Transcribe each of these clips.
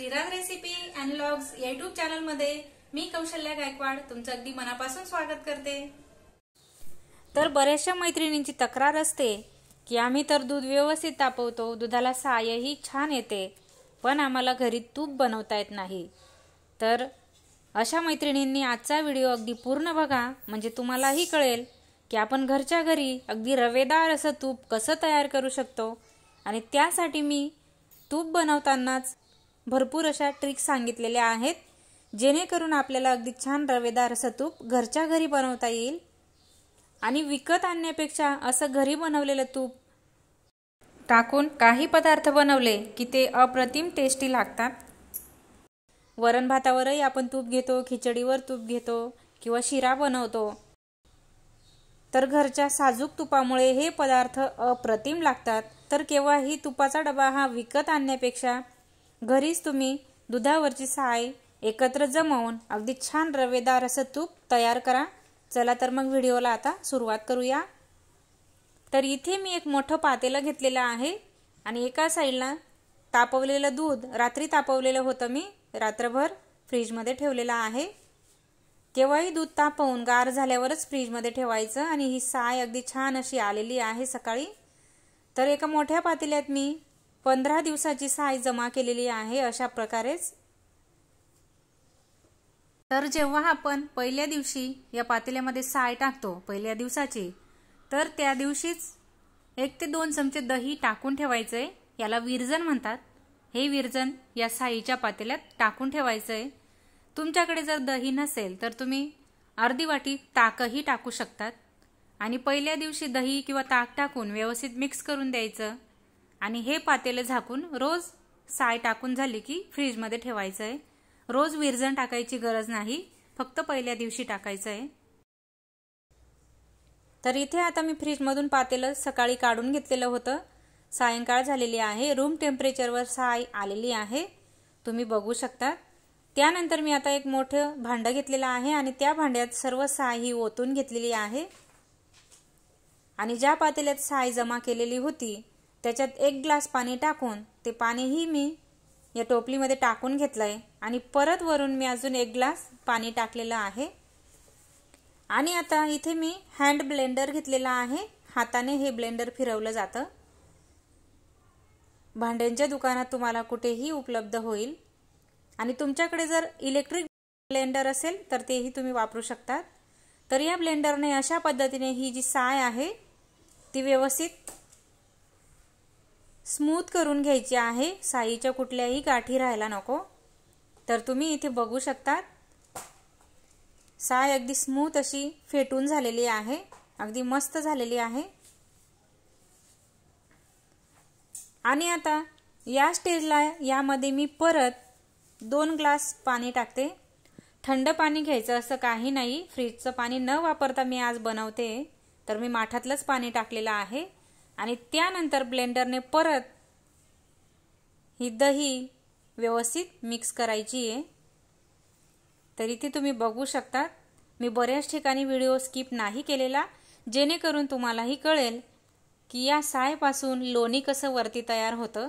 Shriram recipe and YouTube channel मध्ये मी कौशल्या गायकवाड तुमचं अगदी मनापासून स्वागत करते तर बऱ्याचशा मैत्रिणींची तक्रार असते की आम्ही तर दूध व्यवस्थित तापवतो दुधाला सायही छान येते पण आम्हाला घरी तूप बनवता येत नाही तर अशा मैत्रिणींनी आजचा व्हिडिओ अगदी पूर्ण बघा म्हणजे तुम्हालाही कळेल की आपण घरच्या घरी अगदी रवेदार असं तूप कसं तयार करू शकतो आणि त्यासाठी मी तूप बनवतानाच भरपूर अशा ट्रिक्स सांगितलेल्या आहेत जेणेकरून आपल्याला अगदी छान रवेदार तूप घरच्या घरी बनवता येईल आणि विकत आणण्यापेक्षा असं घरी बनवलेलं तूप टाकून काही पदार्थ बनवले की ते अप्रतिम टेस्टी लागतात वरण भातावरही आपण तूप घेतो खिचडीवर तूप घेतो किंवा शिरा बनवतो तर घरच्या साजूक तुपामुळे हे पदार्थ अप्रतिम लागतात तर केव्हाही तुपाचा डबा हा विकत आणण्यापेक्षा घरीच तुम्ही दुधावरची साय एकत्र जमवून अगदी छान रवेदार असं तूप तयार करा चला तर मग व्हिडिओला आता सुरुवात करूया तर इथे मी एक मोठं पातेलं घेतलेलं आहे आणि एका साईडला तापवलेलं दूध रात्री तापवलेलं होतं मी रात्रभर फ्रीजमध्ये ठेवलेलं आहे केव्हाही दूध तापवून गार झाल्यावरच फ्रीजमध्ये ठेवायचं आणि ही साय अगदी छान अशी आलेली आहे सकाळी तर एका मोठ्या पातेल्यात मी पंधरा दिवसाची साय जमा केलेली आहे अशा प्रकारेच तर जेव्हा आपण पहिल्या दिवशी या पातेल्यामध्ये साय टाकतो पहिल्या दिवसाची तर त्या दिवशीच एक ते दोन चमचे दही टाकून ठेवायचंय याला विरजन म्हणतात हे विरजन या साईच्या पातेल्यात टाकून ठेवायचंय तुमच्याकडे जर दही नसेल तर तुम्ही अर्धी वाटी ताकही टाकू शकतात आणि पहिल्या दिवशी दही किंवा ताक टाकून व्यवस्थित मिक्स करून द्यायचं आणि हे पातेलं झाकून रोज साय टाकून झाली की फ्रीजमध्ये ठेवायचं आहे रोज विरजण टाकायची गरज नाही फक्त पहिल्या दिवशी टाकायचं आहे तर इथे आता मी फ्रीजमधून पातेलं सकाळी काढून घेतलेलं होतं सायंकाळ झालेली आहे रूम टेम्परेचरवर साय आलेली आहे तुम्ही बघू शकता त्यानंतर मी आता एक मोठं भांडं घेतलेलं आहे आणि त्या भांड्यात सर्व साय ही ओतून घेतलेली आहे आणि ज्या पातेल्यात साय जमा केलेली होती त्याच्यात एक ग्लास पाणी टाकून ते पाणीही मी या टोपलीमध्ये टाकून घेतलं आहे आणि परत वरून मी अजून एक ग्लास पाणी टाकलेलं आहे आणि आता इथे मी हँड ब्लेंडर घेतलेला आहे हाताने हे ब्लेंडर फिरवलं जातं भांड्यांच्या दुकानात तुम्हाला कुठेही उपलब्ध होईल आणि तुमच्याकडे जर इलेक्ट्रिक ब्लेंडर असेल तर तेही तुम्ही वापरू शकतात तर या ब्लेंडरने अशा पद्धतीने ही जी साय आहे ती व्यवस्थित स्मूथ करून घ्यायची आहे साईच्या कुठल्याही गाठी राहायला नको तर तुम्ही इथे बघू शकतात साय अगदी स्मूथ अशी फेटून झालेली आहे अगदी मस्त झालेली आहे आणि आता या स्टेजला यामध्ये मी परत दोन ग्लास पाणी टाकते थंड पाणी घ्यायचं असं काही नाही फ्रीजचं पाणी न वापरता मी आज बनवते तर मी माठातलंच पाणी टाकलेलं आहे आणि त्यानंतर ब्लेंडरने परत ही दही व्यवस्थित मिक्स करायची आहे तरी ती तुम्ही बघू शकता मी बऱ्याच ठिकाणी व्हिडिओ स्किप नाही केलेला जेणेकरून तुम्हालाही कळेल की या सायपासून लोणी कसं वरती तयार होतं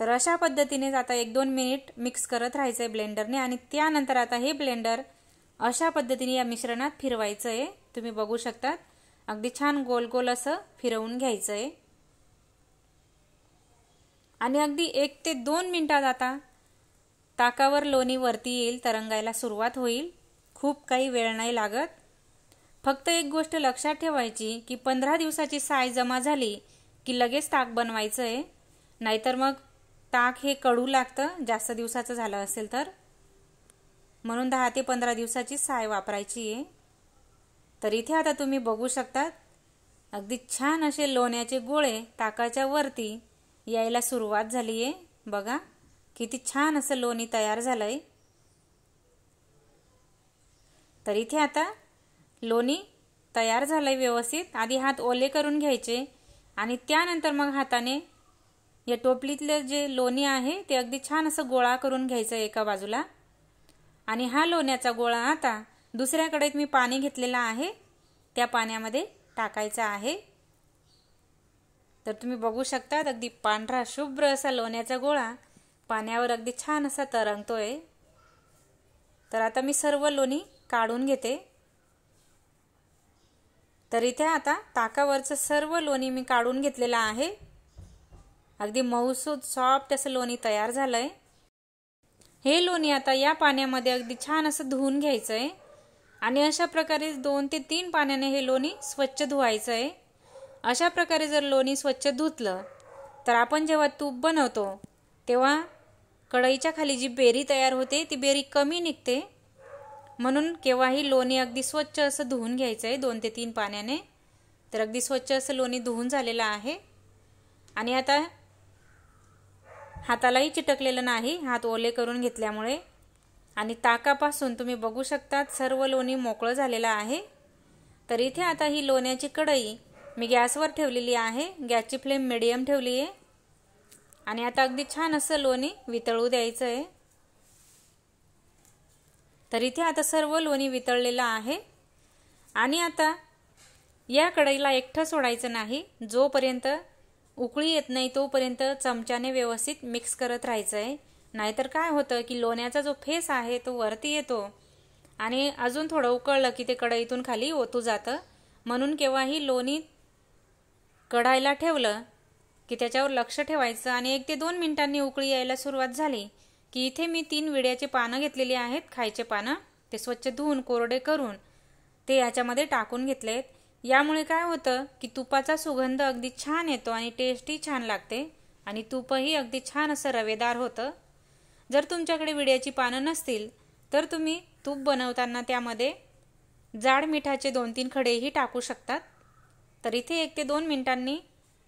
तर अशा पद्धतीनेच आता एक दोन मिनिट मिक्स करत राहायचं आहे ब्लेंडरने आणि त्यानंतर आता हे ब्लेंडर अशा पद्धतीने या मिश्रणात फिरवायचं आहे तुम्ही बघू शकतात अगदी छान गोल गोल असं फिरवून घ्यायचं आहे आणि अगदी एक ते दोन मिनटात आता ताकावर लोणी वरती येईल तरंगायला सुरुवात होईल खूप काही वेळ नाही लागत फक्त एक गोष्ट लक्षात ठेवायची की पंधरा दिवसाची साय जमा झाली की लगेच ताक बनवायचं आहे नाहीतर मग ताक हे कडू लागतं जास्त दिवसाचं झालं असेल तर म्हणून दहा ते पंधरा दिवसाची साय वापरायची आहे तर इथे आता तुम्ही बघू शकतात अगदी छान असे लोण्याचे गोळे ताकाच्या वरती यायला सुरुवात झाली आहे बघा किती छान असं लोणी तयार झालंय तर इथे आता लोणी तयार झालंय व्यवस्थित आधी हात ओले करून घ्यायचे आणि त्यानंतर मग हाताने या टोपलीतलं जे लोणी आहे ते अगदी छान असं गोळा करून घ्यायचं एका बाजूला आणि हा लोण्याचा गोळा आता दुसऱ्या मी पाणी घेतलेलं आहे त्या पाण्यामध्ये टाकायचं आहे तर तुम्ही बघू शकता अगदी पांढरा शुभ्र असा लोण्याचा गोळा पाण्यावर अगदी छान असा तरंगतोय तर आता मी सर्व लोणी काढून घेते तर इथे आता ताकावरचं सर्व लोणी मी काढून घेतलेलं आहे अगदी मऊसूद सॉफ्ट असं लोणी तयार झालंय हे लोणी आता या पाण्यामध्ये अगदी छान असं धुवून घ्यायचं आहे आणि अशा प्रकारे दोन ते तीन पाण्याने हे लोणी स्वच्छ धुवायचं आहे अशा प्रकारे जर लोणी स्वच्छ धुतलं तर आपण जेव्हा तूप बनवतो तेव्हा कढईच्या खाली जी बेरी तयार होते ती बेरी कमी निघते म्हणून केव्हाही लोणी अगदी स्वच्छ असं धुवून घ्यायचं आहे दोन ते तीन पाण्याने तर अगदी स्वच्छ असं लोणी धुवून झालेलं आहे आणि आता हातालाही चिटकलेलं नाही हात ओले करून घेतल्यामुळे आणि ताकापासून तुम्ही बघू शकतात सर्व लोणी मोकळं झालेलं आहे तर इथे आता ही लोण्याची कढई मी गॅसवर ठेवलेली आहे गॅसची फ्लेम मिडियम ठेवली आहे आणि आता अगदी छान असं लोणी वितळू द्यायचं आहे तर इथे आता सर्व लोणी वितळलेलं आहे आणि आता या कढईला एकठं सोडायचं नाही जोपर्यंत उकळी येत नाही तोपर्यंत चमच्याने व्यवस्थित मिक्स करत राहायचं आहे नाहीतर काय होतं की लोण्याचा जो फेस आहे तो वरती येतो आणि अजून थोडं उकळलं की ते कढईतून खाली ओतू जातं म्हणून केव्हाही लोणी कढायला ठेवलं की त्याच्यावर लक्ष ठेवायचं आणि एक ते दोन मिनिटांनी उकळी यायला सुरुवात झाली की इथे मी तीन विड्याचे पानं घेतलेली आहेत खायचे पानं ते स्वच्छ धुवून कोरडे करून ते याच्यामध्ये टाकून घेतलेत यामुळे काय होतं की तुपाचा सुगंध अगदी छान येतो आणि टेस्टही छान लागते आणि तूपही अगदी छान असं रवेदार होतं जर तुमच्याकडे विड्याची पानं नसतील तर तुम्ही तूप बनवताना त्यामध्ये जाड मिठाचे दोन तीन खडेही टाकू शकतात तर इथे एक ते दोन मिनिटांनी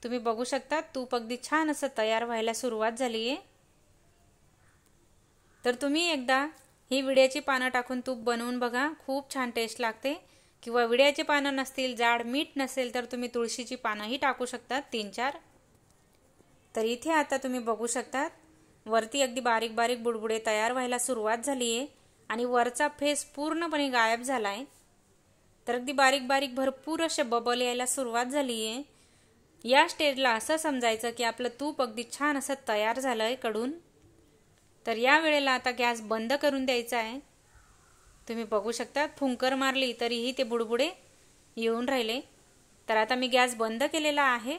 तुम्ही बघू शकता तूप अगदी छान असं तयार व्हायला सुरुवात झाली आहे तर तुम्ही एकदा ही विड्याची पानं टाकून तूप बनवून बघा खूप छान टेस्ट लागते किंवा विड्याची पानं नसतील जाड मीठ नसेल तर तुम्ही तुळशीची पानंही टाकू शकतात तीन चार तर इथे आता तुम्ही बघू शकतात वरती अगदी बारीक बारीक बुडबुडे तयार व्हायला सुरुवात झाली आहे आणि वरचा फेस पूर्णपणे गायब झाला आहे तर अगदी बारीक बारीक भरपूर असे बबल यायला सुरुवात झाली आहे या स्टेजला असं समजायचं की आपलं तूप अगदी छान असं तयार झालं आहे कडून तर या वेळेला आता गॅस बंद करून द्यायचा आहे तुम्ही बघू शकता फुंकर मारली तरीही ते बुडबुडे येऊन राहिले तर आता मी गॅस बंद केलेला आहे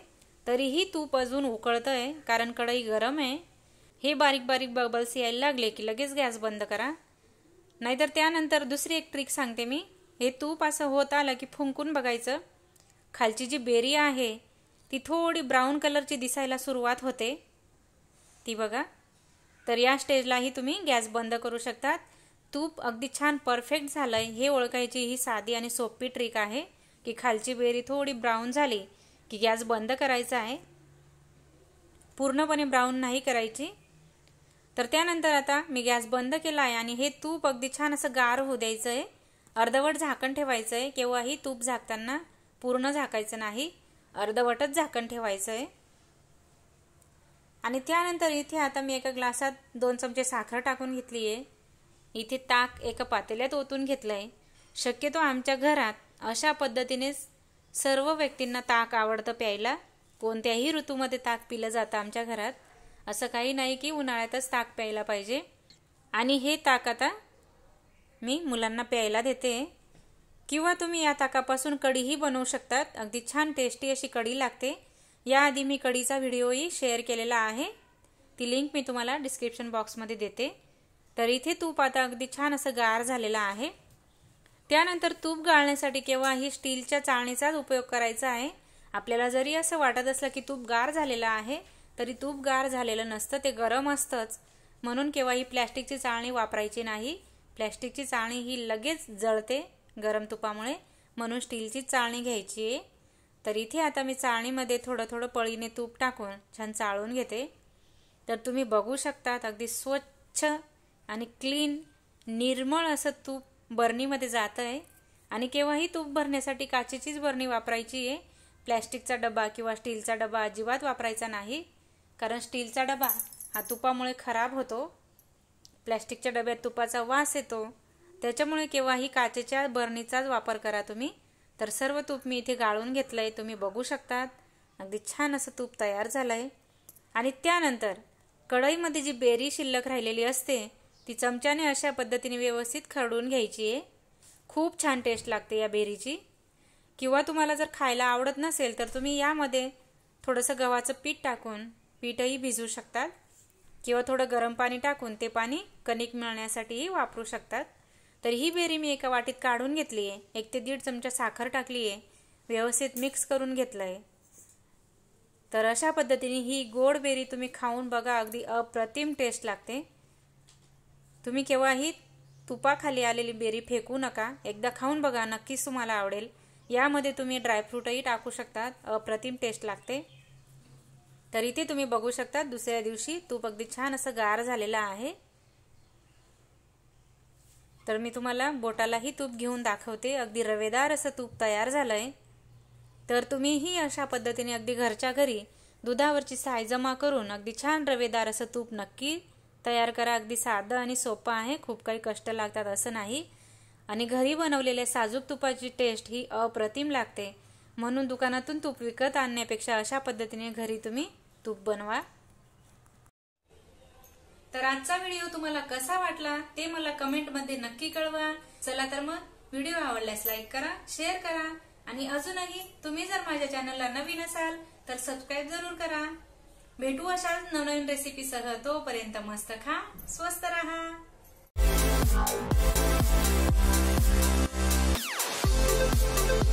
तरीही तूप अजून उकळतं आहे कारण कढई गरम आहे हे बारीक बारीक बबल्स यायला लागले की लगेच गॅस बंद करा नाहीतर त्यानंतर दुसरी एक ट्रिक सांगते मी हे तूप असं होत आलं की फुंकून बघायचं खालची जी बेरी आहे ती थोडी ब्राऊन कलरची दिसायला सुरुवात होते ती बघा तर या स्टेजलाही तुम्ही गॅस बंद करू शकतात तूप अगदी छान परफेक्ट झालं आहे हे ओळखायची ही साधी आणि सोपी ट्रिक आहे की खालची बेरी थोडी ब्राऊन झाली की गॅस बंद करायचा आहे पूर्णपणे ब्राऊन नाही करायची तर त्यानंतर आता मी गॅस बंद केला आहे आणि हे तूप अगदी छान असं गार होऊ द्यायचं आहे अर्धवट झाकण ठेवायचं आहे केव्हाही तूप झाकताना पूर्ण झाकायचं नाही अर्धवटच झाकण ठेवायचं आहे आणि त्यानंतर इथे आता मी एका ग्लासात दोन चमचे साखर टाकून घेतली आहे इथे ताक एका पातेल्यात ओतून घेतलं आहे शक्यतो आमच्या घरात अशा पद्धतीने सर्व व्यक्तींना ताक आवडतं प्यायला कोणत्याही ऋतूमध्ये ताक पिलं जातं आमच्या घरात असं काही नाही की उन्हाळ्यातच ताक प्यायला पाहिजे आणि हे ताक आता मी मुलांना प्यायला देते किंवा तुम्ही या ताकापासून कढीही बनवू शकतात अगदी छान टेस्टी अशी कढी लागते याआधी मी कढीचा व्हिडिओही शेअर केलेला आहे ती लिंक मी तुम्हाला डिस्क्रिप्शन बॉक्समध्ये देते तर इथे तूप आता अगदी छान असं गार झालेलं आहे त्यानंतर तूप गाळण्यासाठी केव्हा ही स्टीलच्या चाळणीचाच उपयोग करायचा आहे आपल्याला जरी असं वाटत असलं की तूप गार झालेलं आहे तरी तूप गार झालेलं नसतं ते गरम असतंच म्हणून केव्हा ही प्लॅस्टिकची चाळणी वापरायची नाही प्लॅस्टिकची चाळणी ही लगेच जळते गरम तुपामुळे म्हणून स्टीलची चाळणी घ्यायची आहे तर इथे आता मी चाळणीमध्ये थोडं थोडं पळीने तूप टाकून छान चाळून घेते तर तुम्ही बघू शकतात अगदी स्वच्छ आणि क्लीन निर्मळ असं तूप बरणीमध्ये जातं आहे आणि केव्हाही तूप भरण्यासाठी काचेचीच बरणी वापरायची आहे प्लॅस्टिकचा डबा किंवा स्टीलचा डबा अजिबात वापरायचा नाही कारण स्टीलचा डबा हा तुपामुळे खराब होतो प्लॅस्टिकच्या डब्यात तुपाचा वास येतो त्याच्यामुळे केव्हाही काचेच्या बरणीचाच वापर करा तुम्ही तर सर्व तूप मी इथे गाळून घेतलं आहे तुम्ही बघू शकतात अगदी छान असं तूप तयार झालं आहे आणि त्यानंतर कढईमध्ये जी बेरी शिल्लक राहिलेली असते ती चमच्याने अशा पद्धतीने व्यवस्थित खरडून घ्यायची आहे खूप छान टेस्ट लागते या बेरीची किंवा तुम्हाला जर खायला आवडत नसेल तर तुम्ही यामध्ये थोडंसं गव्हाचं पीठ टाकून पीठही भिजू शकतात किंवा थोडं गरम पाणी टाकून ते पाणी कणिक मिळण्यासाठीही वापरू शकतात तर ही बेरी मी एका वाटीत काढून घेतली आहे एक ते दीड चमचा साखर टाकली आहे व्यवस्थित मिक्स करून घेतलं आहे तर अशा पद्धतीने ही गोड बेरी तुम्ही खाऊन बघा अगदी अप्रतिम टेस्ट लागते तुम्ही केव्हाही तुपाखाली आलेली बेरी फेकू नका एकदा खाऊन बघा नक्कीच तुम्हाला आवडेल यामध्ये तुम्ही ड्रायफ्रूटही टाकू शकतात अप्रतिम टेस्ट लागते तर इथे तुम्ही बघू शकता दुसऱ्या दिवशी तूप अगदी छान असं गार झालेलं आहे तर मी तुम्हाला बोटालाही तूप घेऊन दाखवते अगदी रवेदार असं तूप तयार झालंय तर तुम्हीही अशा पद्धतीने अगदी घरच्या घरी दुधावरची साय जमा करून अगदी छान रवेदार असं तूप नक्की तयार करा अगदी साधं आणि सोपं आहे खूप काही कष्ट लागतात असं नाही आणि घरी बनवलेल्या साजूक तुपाची टेस्ट ही अप्रतिम लागते म्हणून दुकानातून तूप विकत आणण्यापेक्षा अशा पद्धतीने घरी तुम्ही तूप बनवा तर आजचा व्हिडिओ तुम्हाला कसा वाटला ते मला कमेंट मध्ये नक्की कळवा चला तर मग व्हिडिओ आवडल्यास लाईक करा शेअर करा आणि अजूनही तुम्ही जर माझ्या चॅनलला नवीन असाल तर सबस्क्राईब जरूर करा भेटू अशाच नवनवीन रेसिपीसह तोपर्यंत मस्त खा स्वस्त रहा